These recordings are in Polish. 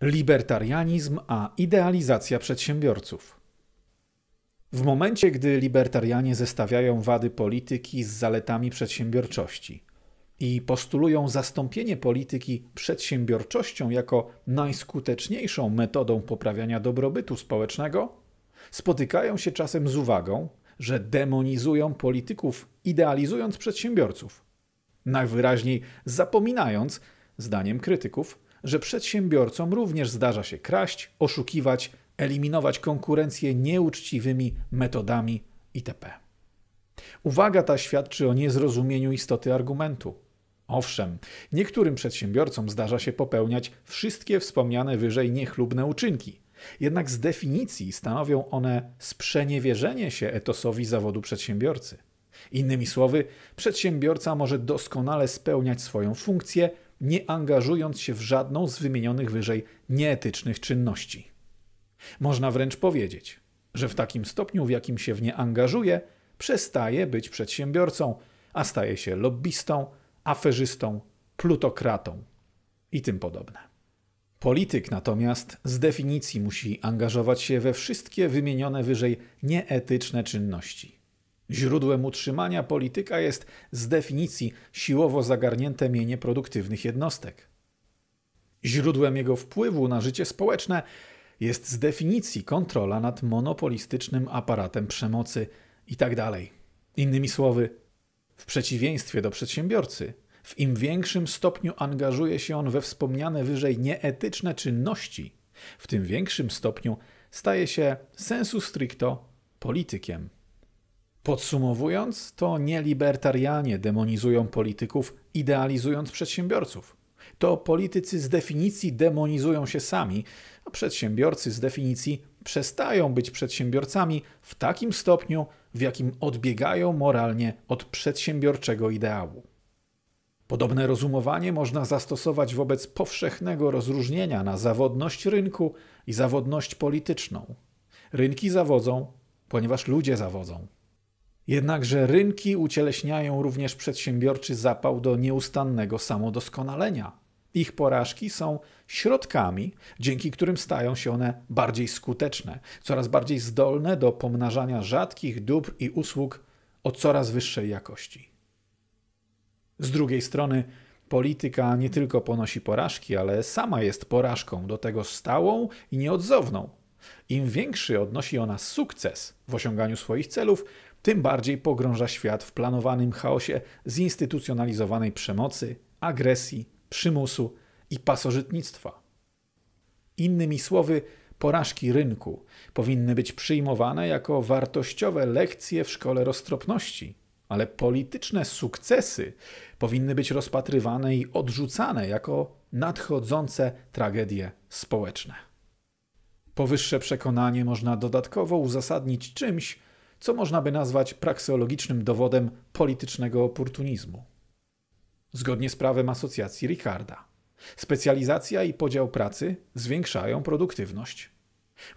Libertarianizm a idealizacja przedsiębiorców. W momencie, gdy libertarianie zestawiają wady polityki z zaletami przedsiębiorczości i postulują zastąpienie polityki przedsiębiorczością jako najskuteczniejszą metodą poprawiania dobrobytu społecznego, spotykają się czasem z uwagą, że demonizują polityków, idealizując przedsiębiorców. Najwyraźniej zapominając, zdaniem krytyków, że przedsiębiorcom również zdarza się kraść, oszukiwać, eliminować konkurencję nieuczciwymi metodami itp. Uwaga ta świadczy o niezrozumieniu istoty argumentu. Owszem, niektórym przedsiębiorcom zdarza się popełniać wszystkie wspomniane wyżej niechlubne uczynki, jednak z definicji stanowią one sprzeniewierzenie się etosowi zawodu przedsiębiorcy. Innymi słowy, przedsiębiorca może doskonale spełniać swoją funkcję, nie angażując się w żadną z wymienionych wyżej nieetycznych czynności. Można wręcz powiedzieć, że w takim stopniu, w jakim się w nie angażuje, przestaje być przedsiębiorcą, a staje się lobbystą, aferzystą, plutokratą i tym podobne. Polityk natomiast z definicji musi angażować się we wszystkie wymienione wyżej nieetyczne czynności. Źródłem utrzymania polityka jest z definicji siłowo zagarnięte mienie produktywnych jednostek. Źródłem jego wpływu na życie społeczne jest z definicji kontrola nad monopolistycznym aparatem przemocy itd. Tak Innymi słowy, w przeciwieństwie do przedsiębiorcy, w im większym stopniu angażuje się on we wspomniane wyżej nieetyczne czynności, w tym większym stopniu staje się sensu stricto politykiem. Podsumowując, to nie libertarianie demonizują polityków, idealizując przedsiębiorców. To politycy z definicji demonizują się sami, a przedsiębiorcy z definicji przestają być przedsiębiorcami w takim stopniu, w jakim odbiegają moralnie od przedsiębiorczego ideału. Podobne rozumowanie można zastosować wobec powszechnego rozróżnienia na zawodność rynku i zawodność polityczną. Rynki zawodzą, ponieważ ludzie zawodzą. Jednakże rynki ucieleśniają również przedsiębiorczy zapał do nieustannego samodoskonalenia. Ich porażki są środkami, dzięki którym stają się one bardziej skuteczne, coraz bardziej zdolne do pomnażania rzadkich dóbr i usług o coraz wyższej jakości. Z drugiej strony, polityka nie tylko ponosi porażki, ale sama jest porażką, do tego stałą i nieodzowną. Im większy odnosi ona sukces w osiąganiu swoich celów, tym bardziej pogrąża świat w planowanym chaosie zinstytucjonalizowanej przemocy, agresji, przymusu i pasożytnictwa. Innymi słowy, porażki rynku powinny być przyjmowane jako wartościowe lekcje w szkole roztropności, ale polityczne sukcesy powinny być rozpatrywane i odrzucane jako nadchodzące tragedie społeczne. Powyższe przekonanie można dodatkowo uzasadnić czymś, co można by nazwać prakseologicznym dowodem politycznego oportunizmu. Zgodnie z prawem asocjacji Ricarda, specjalizacja i podział pracy zwiększają produktywność.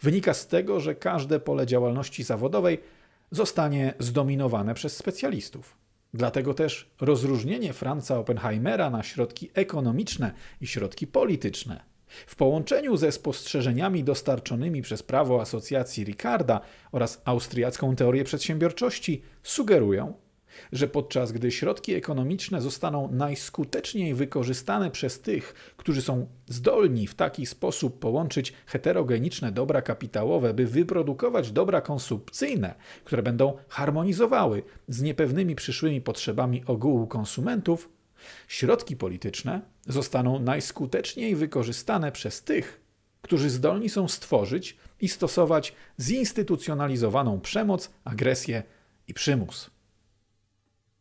Wynika z tego, że każde pole działalności zawodowej zostanie zdominowane przez specjalistów. Dlatego też rozróżnienie Franza Oppenheimera na środki ekonomiczne i środki polityczne w połączeniu ze spostrzeżeniami dostarczonymi przez prawo asocjacji Ricarda oraz austriacką teorię przedsiębiorczości sugerują, że podczas gdy środki ekonomiczne zostaną najskuteczniej wykorzystane przez tych, którzy są zdolni w taki sposób połączyć heterogeniczne dobra kapitałowe, by wyprodukować dobra konsumpcyjne, które będą harmonizowały z niepewnymi przyszłymi potrzebami ogółu konsumentów, Środki polityczne zostaną najskuteczniej wykorzystane przez tych, którzy zdolni są stworzyć i stosować zinstytucjonalizowaną przemoc, agresję i przymus.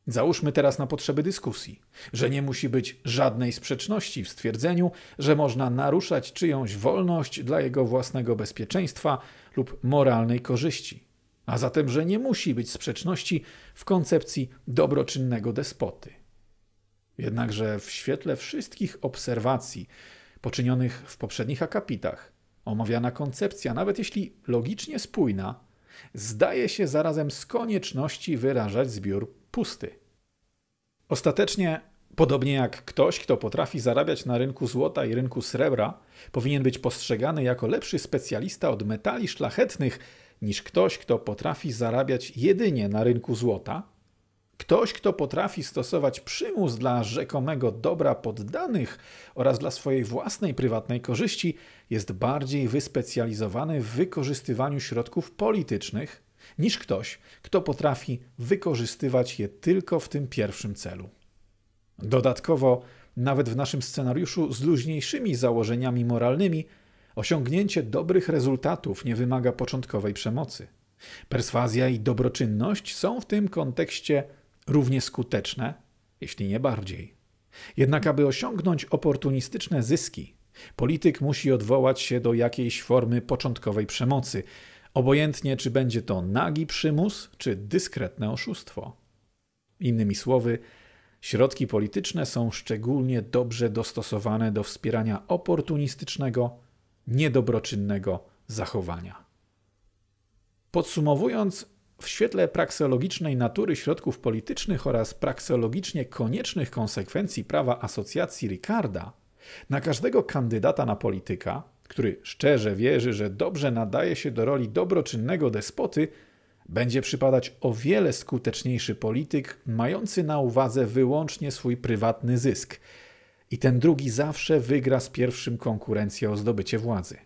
Załóżmy teraz na potrzeby dyskusji, że nie musi być żadnej sprzeczności w stwierdzeniu, że można naruszać czyjąś wolność dla jego własnego bezpieczeństwa lub moralnej korzyści, a zatem, że nie musi być sprzeczności w koncepcji dobroczynnego despoty. Jednakże w świetle wszystkich obserwacji poczynionych w poprzednich akapitach, omawiana koncepcja, nawet jeśli logicznie spójna, zdaje się zarazem z konieczności wyrażać zbiór pusty. Ostatecznie, podobnie jak ktoś, kto potrafi zarabiać na rynku złota i rynku srebra, powinien być postrzegany jako lepszy specjalista od metali szlachetnych niż ktoś, kto potrafi zarabiać jedynie na rynku złota Ktoś, kto potrafi stosować przymus dla rzekomego dobra poddanych oraz dla swojej własnej prywatnej korzyści, jest bardziej wyspecjalizowany w wykorzystywaniu środków politycznych niż ktoś, kto potrafi wykorzystywać je tylko w tym pierwszym celu. Dodatkowo, nawet w naszym scenariuszu z luźniejszymi założeniami moralnymi, osiągnięcie dobrych rezultatów nie wymaga początkowej przemocy. Perswazja i dobroczynność są w tym kontekście równie skuteczne, jeśli nie bardziej. Jednak aby osiągnąć oportunistyczne zyski, polityk musi odwołać się do jakiejś formy początkowej przemocy, obojętnie czy będzie to nagi przymus czy dyskretne oszustwo. Innymi słowy, środki polityczne są szczególnie dobrze dostosowane do wspierania oportunistycznego, niedobroczynnego zachowania. Podsumowując, w świetle prakseologicznej natury środków politycznych oraz prakseologicznie koniecznych konsekwencji prawa asocjacji Ricarda, na każdego kandydata na polityka, który szczerze wierzy, że dobrze nadaje się do roli dobroczynnego despoty, będzie przypadać o wiele skuteczniejszy polityk mający na uwadze wyłącznie swój prywatny zysk. I ten drugi zawsze wygra z pierwszym konkurencję o zdobycie władzy.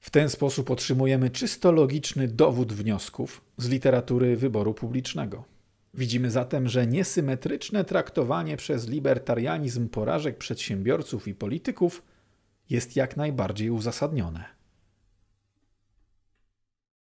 W ten sposób otrzymujemy czysto logiczny dowód wniosków z literatury wyboru publicznego. Widzimy zatem, że niesymetryczne traktowanie przez libertarianizm porażek przedsiębiorców i polityków jest jak najbardziej uzasadnione.